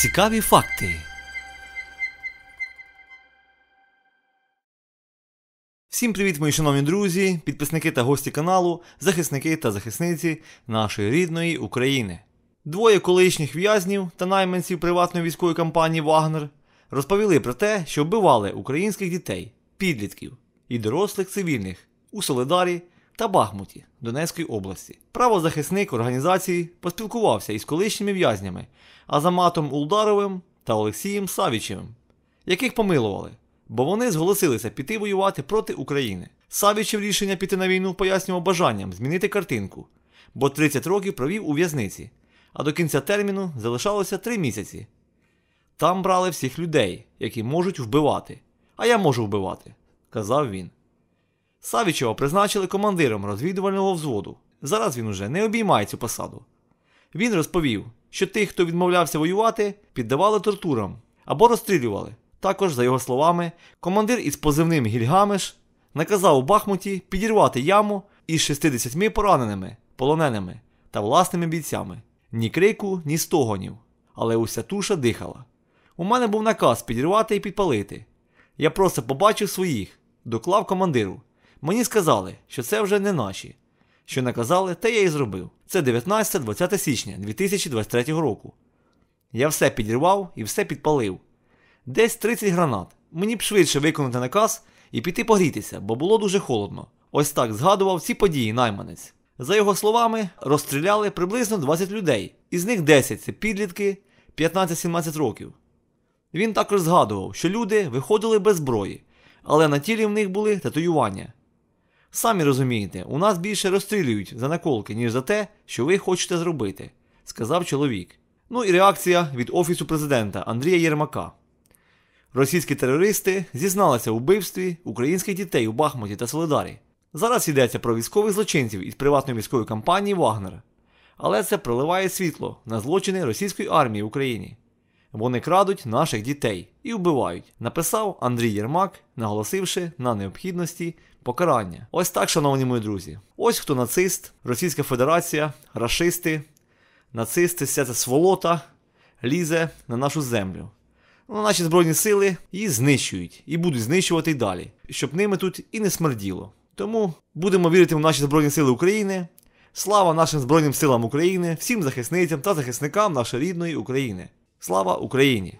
Цікаві факти. Всім привіт, мої шановні друзі, підписники та гості каналу, захисники та захисниці нашої рідної України. Двоє колишніх в'язнів та найманців приватної військової компанії Вагнер розповіли про те, що вбивали українських дітей, підлітків і дорослих цивільних у Солидарі та Бахмуті Донецької області. Правозахисник організації поспілкувався із колишніми в'язнями Азаматом Улдаровим та Олексієм Савічевим, яких помилували, бо вони зголосилися піти воювати проти України. Савічев рішення піти на війну пояснював бажанням змінити картинку, бо 30 років провів у в'язниці, а до кінця терміну залишалося 3 місяці. Там брали всіх людей, які можуть вбивати, а я можу вбивати, казав він. Савічева призначили командиром розвідувального взводу. Зараз він уже не обіймає цю посаду. Він розповів, що тих, хто відмовлявся воювати, піддавали тортурам або розстрілювали. Також, за його словами, командир із позивним Гільгамеш наказав у Бахмуті підірвати яму із 60 пораненими, полоненими та власними бійцями. Ні крику, ні стогонів. Але уся туша дихала. У мене був наказ підірвати і підпалити. Я просто побачив своїх, доклав командиру. Мені сказали, що це вже не наші. Що наказали, те я і зробив. Це 19-20 січня 2023 року. Я все підірвав і все підпалив. Десь 30 гранат. Мені б швидше виконати наказ і піти погрітися, бо було дуже холодно. Ось так згадував ці події найманець. За його словами, розстріляли приблизно 20 людей, із них 10 це підлітки 15-17 років. Він також згадував, що люди виходили без зброї, але на тілі в них були татуювання. Самі розумієте, у нас більше розстрілюють за наколки, ніж за те, що ви хочете зробити, сказав чоловік. Ну і реакція від Офісу президента Андрія Єрмака. Російські терористи зізналися в вбивстві українських дітей у Бахмуті та Солидарі. Зараз йдеться про військових злочинців із приватної військової компанії Вагнер. Але це проливає світло на злочини російської армії в Україні. Вони крадуть наших дітей і вбивають, написав Андрій Єрмак, наголосивши на необхідності покарання. Ось так, шановні мої друзі. Ось хто нацист, Російська Федерація, Расисти, нацисти, вся ця сволота лізе на нашу землю. Ну, Наші Збройні сили її знищують і будуть знищувати й далі, щоб ними тут і не смерділо. Тому будемо вірити в наші Збройні Сили України. Слава нашим Збройним силам України, всім захисницям та захисникам нашої рідної України. Слава Україні!